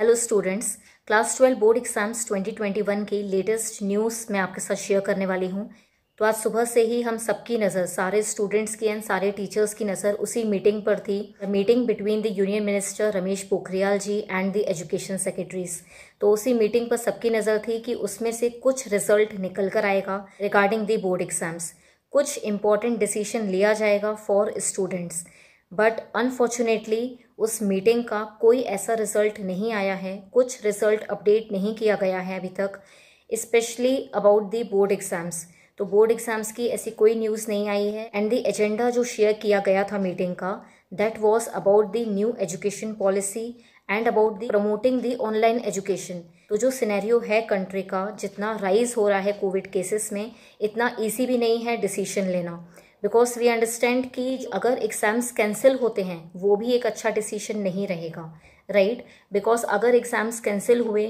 Hello students class twelve board exams 2021 की latest news मैं आपके साथ शेयर करने वाली हूँ तो आज सुबह से ही हम सबकी नज़र सारे स्टूडेंट्स की एंड सारे टीचर्स की नज़र उसी मीटिंग पर थी meeting between the union minister Ramesh Pokhriyal ji and the education secretaries तो उसी मीटिंग पर सबकी नज़र थी कि उसमें से कुछ रिजल्ट निकल कर आएगा रिगार्डिंग द बोर्ड एग्जाम्स कुछ इंपॉर्टेंट डिसीजन लिया जाएगा फॉर स्टूडेंट्स बट अनफॉर्चुनेटली उस मीटिंग का कोई ऐसा रिजल्ट नहीं आया है कुछ रिजल्ट अपडेट नहीं किया गया है अभी तक specially about the board exams तो बोर्ड एग्ज़ाम्स की ऐसी कोई न्यूज़ नहीं आई है एंड दी एजेंडा जो शेयर किया गया था मीटिंग का that was about the new education policy and about the promoting the online education तो जो सिनेरियो है कंट्री का जितना राइज हो रहा है कोविड केसेस में इतना ईजी भी नहीं है डिसीशन लेना बिकॉज वी अंडरस्टैंड कि अगर एग्ज़ाम्स कैंसिल होते हैं वो भी एक अच्छा डिसीजन नहीं रहेगा राइट right? बिकॉज अगर एग्ज़ाम्स कैंसिल हुए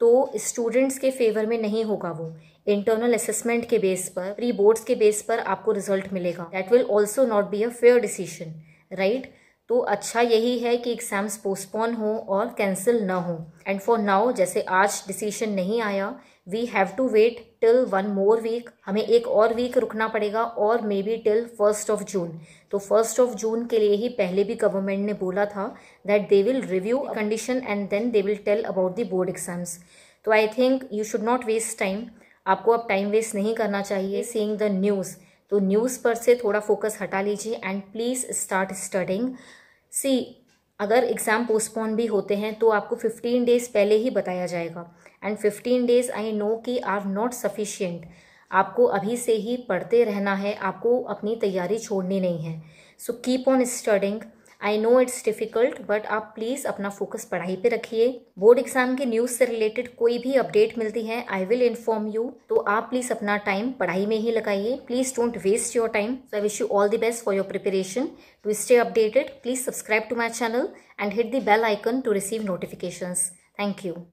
तो स्टूडेंट्स के फेवर में नहीं होगा वो इंटरनल असेसमेंट के बेस पर प्री बोर्ड्स के बेस पर आपको रिजल्ट मिलेगा that will also not be a fair decision right तो अच्छा यही है कि एग्ज़ाम्स पोस्टपोन हो और कैंसिल ना हो एंड फॉर नाउ जैसे आज डिसीजन नहीं आया we have to wait till one more week हमें एक और वीक रुकना पड़ेगा और maybe till first of June तो फर्स्ट ऑफ जून के लिए ही पहले भी गवर्नमेंट ने बोला था that they will review condition and then they will tell about the board exams तो I think you should not waste time आपको अब टाइम वेस्ट नहीं करना चाहिए सीइंग द न्यूज़ तो न्यूज़ पर से थोड़ा फोकस हटा लीजिए and please start studying see अगर एग्ज़ाम पोस्टपोन भी होते हैं तो आपको फिफ्टीन डेज़ पहले ही बताया जाएगा and fifteen days I know कि आर नॉट सफिशियंट आपको अभी से ही पढ़ते रहना है आपको अपनी तैयारी छोड़नी नहीं है so keep on studying I know it's difficult but आप प्लीज़ अपना फोकस पढ़ाई पे रखिए बोर्ड एग्जाम के न्यूज़ से रिलेटेड कोई भी अपडेट मिलती है आई विल इन्फॉर्म यू तो आप प्लीज़ अपना टाइम पढ़ाई में ही लगाइए please don't waste your time so I wish you all the best for your preparation to stay updated please subscribe to my channel and hit the bell icon to receive notifications thank you